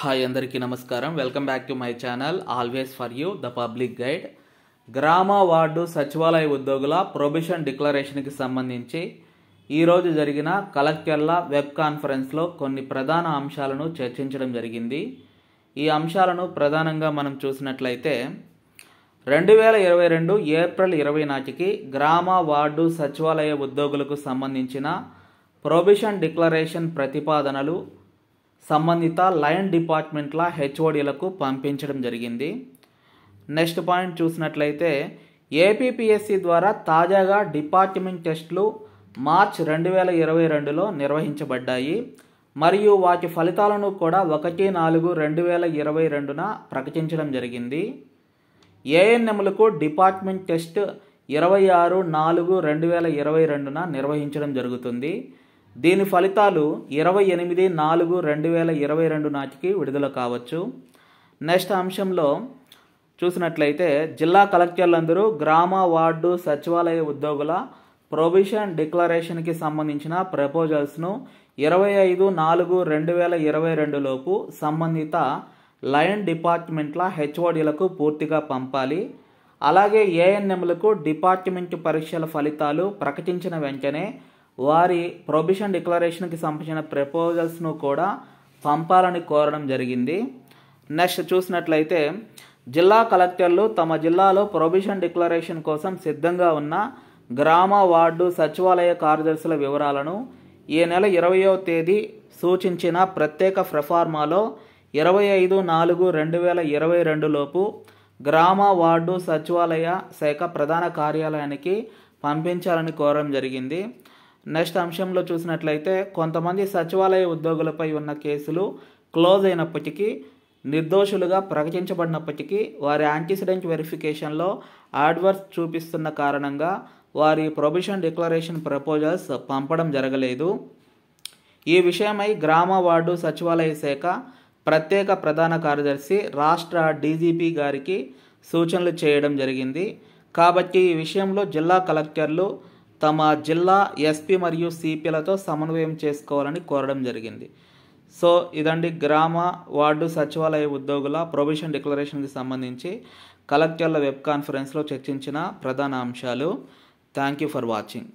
hi అందరికీ నమస్కారం welcome back to my channel always for you the public guide గ్రామ ward సచివాలయ ఉద్యోగుల ప్రొబిషన్ డిక్లరేషన్కి సంబంధించి ఈరోజు జరిగిన కలెక్టర్ల వెబ్ కాన్ఫరెన్స్లో కొన్ని ప్రధాన అంశాలను చర్చించడం జరిగింది ఈ అంశాలను ప్రధానంగా మనం చూసినట్లయితే రెండు వేల ఇరవై రెండు ఏప్రిల్ ఇరవై నాటికి గ్రామ వార్డు సచివాలయ ఉద్యోగులకు సంబంధించిన ప్రొబిషన్ డిక్లరేషన్ ప్రతిపాదనలు సంబంధిత లైన్ డిపార్ట్మెంట్ల హెచ్ఓడీలకు పంపించడం జరిగింది నెక్స్ట్ పాయింట్ చూసినట్లయితే ఏపీపిఎస్సి ద్వారా తాజాగా డిపార్ట్మెంట్ టెస్టులు మార్చ్ రెండు వేల ఇరవై రెండులో నిర్వహించబడ్డాయి మరియు వాటి ఫలితాలను కూడా ఒకటి నాలుగు రెండు వేల ఇరవై రెండున ప్రకటించడం జరిగింది ఏఎన్ఎంలకు డిపార్ట్మెంట్ టెస్ట్ ఇరవై ఆరు నాలుగు రెండు వేల ఇరవై రెండున నిర్వహించడం జరుగుతుంది దీని ఫలితాలు ఇరవై ఎనిమిది నాలుగు రెండు వేల ఇరవై రెండు నాటికి విడుదల కావచ్చు నెక్స్ట్ అంశంలో చూసినట్లయితే జిల్లా కలెక్టర్లందరూ గ్రామ వార్డు సచివాలయ ఉద్యోగుల ప్రొవిషన్ డిక్లరేషన్కి సంబంధించిన ప్రపోజల్స్ను ఇరవై ఐదు నాలుగు రెండు వేల ఇరవై రెండులోపు సంబంధిత లైన్ డిపార్ట్మెంట్ల హెచ్ఓడీలకు పూర్తిగా పంపాలి అలాగే ఏఎన్ఎంలకు డిపార్ట్మెంట్ పరీక్షల ఫలితాలు ప్రకటించిన వెంటనే వారి ప్రొబిషన్ డిక్లరేషన్కి సంబంధించిన ప్రపోజల్స్ను కూడా పంపాలని కోరడం జరిగింది నెక్స్ట్ చూసినట్లయితే జిల్లా కలెక్టర్లు తమ జిల్లాలో ప్రొబిషన్ డిక్లరేషన్ కోసం సిద్ధంగా ఉన్న గ్రామ వార్డు సచివాలయ కార్యదర్శుల వివరాలను ఈ నెల ఇరవయో తేదీ సూచించిన ప్రత్యేక ప్రఫార్మాలో ఇరవై ఐదు నాలుగు రెండు వేల ఇరవై రెండులోపు గ్రామ వార్డు సచివాలయ శాఖ ప్రధాన కార్యాలయానికి పంపించాలని కోరడం జరిగింది నెక్స్ట్ అంశంలో చూసినట్లయితే కొంతమంది సచివాలయ ఉద్యోగులపై ఉన్న కేసులు క్లోజ్ అయినప్పటికీ నిర్దోషులుగా ప్రకటించబడినప్పటికీ వారి యాంటీసిడెంట్ వెరిఫికేషన్లో ఆడ్వర్స్ చూపిస్తున్న కారణంగా వారి ప్రొబిషన్ డిక్లరేషన్ ప్రపోజల్స్ పంపడం జరగలేదు ఈ విషయమై గ్రామ వార్డు సచివాలయ శాఖ ప్రత్యేక ప్రధాన కార్యదర్శి రాష్ట్ర డీజీపీ గారికి సూచనలు చేయడం జరిగింది కాబట్టి ఈ విషయంలో జిల్లా కలెక్టర్లు తమ జిల్లా ఎస్పీ మరియు సిపిలతో సమన్వయం చేసుకోవాలని కోరడం జరిగింది సో ఇదండి గ్రామ వార్డు సచివాలయ ఉద్యోగుల ప్రొవిషన్ డిక్లరేషన్కి సంబంధించి కలెక్టర్ల వెబ్ కాన్ఫరెన్స్లో చర్చించిన ప్రధాన అంశాలు థ్యాంక్ యూ ఫర్ వాచింగ్